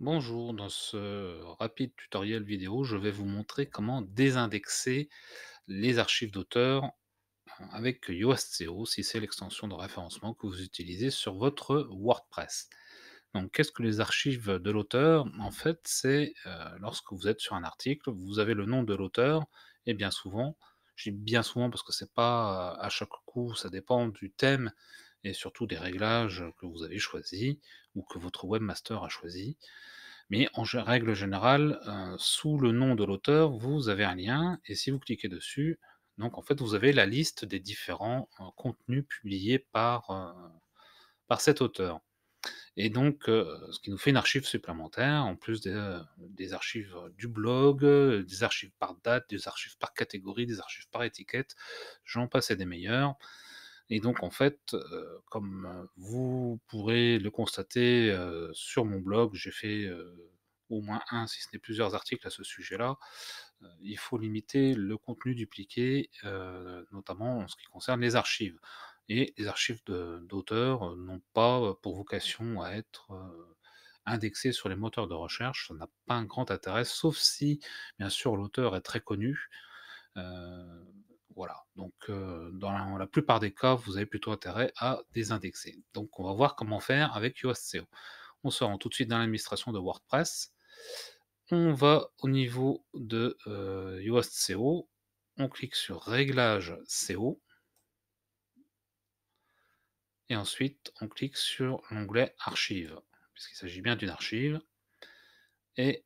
Bonjour, dans ce euh, rapide tutoriel vidéo, je vais vous montrer comment désindexer les archives d'auteur hein, avec SEO, si c'est l'extension de référencement que vous utilisez sur votre WordPress. Donc, qu'est-ce que les archives de l'auteur En fait, c'est euh, lorsque vous êtes sur un article, vous avez le nom de l'auteur, et bien souvent, je dis bien souvent parce que c'est pas euh, à chaque coup, ça dépend du thème et surtout des réglages que vous avez choisis ou que votre webmaster a choisi. Mais en règle générale, euh, sous le nom de l'auteur, vous avez un lien et si vous cliquez dessus, donc en fait, vous avez la liste des différents euh, contenus publiés par, euh, par cet auteur. Et donc, ce qui nous fait une archive supplémentaire, en plus des, archives du blog, des archives par date, des archives par catégorie, des archives par étiquette, j'en passe des meilleurs. Et donc, en fait, comme vous pourrez le constater sur mon blog, j'ai fait au moins un, si ce n'est plusieurs articles à ce sujet-là. il faut limiter le contenu dupliqué, notamment en ce qui concerne les archives. Et les archives d'auteurs n'ont pas pour vocation à être indexées sur les moteurs de recherche, ça n'a pas un grand intérêt, sauf si, bien sûr, l'auteur est très connu. voilà dans la, plupart des cas, vous avez plutôt intérêt à désindexer. Donc, on va voir comment faire avec USCO. On se rend tout de suite dans l'administration de WordPress. On va au niveau de euh, USCO. On clique sur Réglages CO. Et ensuite, on clique sur l'onglet Archives, puisqu'il s'agit bien d'une archive. Et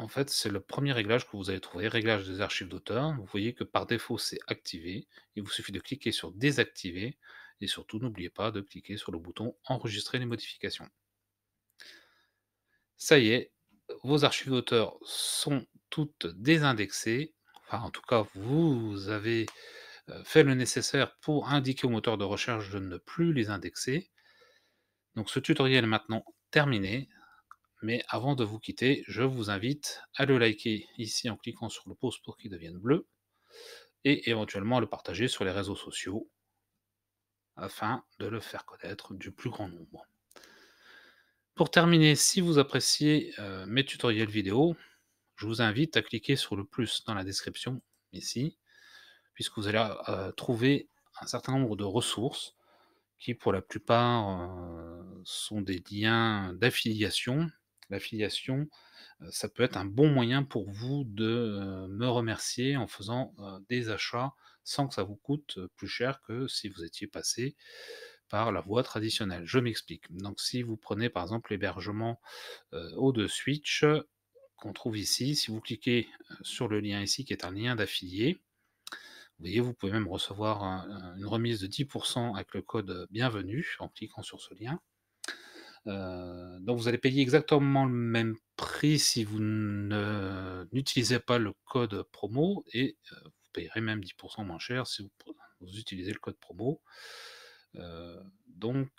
en fait, c'est le premier réglage que vous allez trouver, réglage des archives d'auteur. Vous voyez que par défaut, c'est activé. Il vous suffit de cliquer sur désactiver et surtout, n'oubliez pas de cliquer sur le bouton enregistrer les modifications. Ça y est, vos archives d'auteur sont toutes désindexées. Enfin, en tout cas, vous avez euh, fait le nécessaire pour indiquer au moteur de recherche de ne plus les indexer. Donc ce tutoriel est maintenant terminé. Mais avant de vous quitter, je vous invite à le liker ici en cliquant sur le pouce pour qu'il devienne bleu et éventuellement à le partager sur les réseaux sociaux afin de le faire connaître du plus grand nombre. Pour terminer, si vous appréciez euh, mes tutoriels vidéo, je vous invite à cliquer sur le plus dans la description ici, puisque vous allez euh, trouver un certain nombre de ressources qui pour la plupart euh, sont des liens d'affiliation l'affiliation, ça peut être un bon moyen pour vous de me remercier en faisant des achats sans que ça vous coûte plus cher que si vous étiez passé par la voie traditionnelle. Je m'explique. Donc si vous prenez par exemple l'hébergement O2 de Switch qu'on trouve ici, si vous cliquez sur le lien ici qui est un lien d'affilié, vous voyez, vous pouvez même recevoir une remise de 10% avec le code bienvenue en cliquant sur ce lien. Euh, donc vous allez payer exactement le même prix si vous n'utilisez pas le code promo et euh, vous payerez même 10% moins cher si vous, utilisez le code promo. Euh, donc,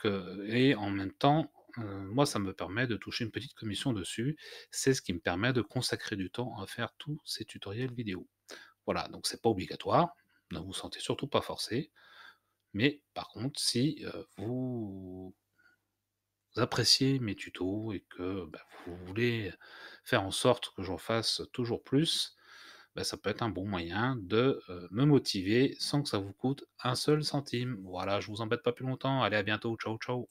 et en même temps, moi, ça me permet de toucher une petite commission dessus. C'est ce qui me permet de consacrer du temps à faire tous ces tutoriels vidéo. Voilà, donc c'est pas obligatoire, ne vous sentez surtout pas forcé. Mais par contre, si vous appréciez mes tutos et que bah, vous voulez faire en sorte que j'en fasse toujours plus, bah, ça peut être un bon moyen de me motiver sans que ça vous coûte un seul centime. Voilà, je vous embête pas plus longtemps. Allez, à bientôt. Ciao, ciao.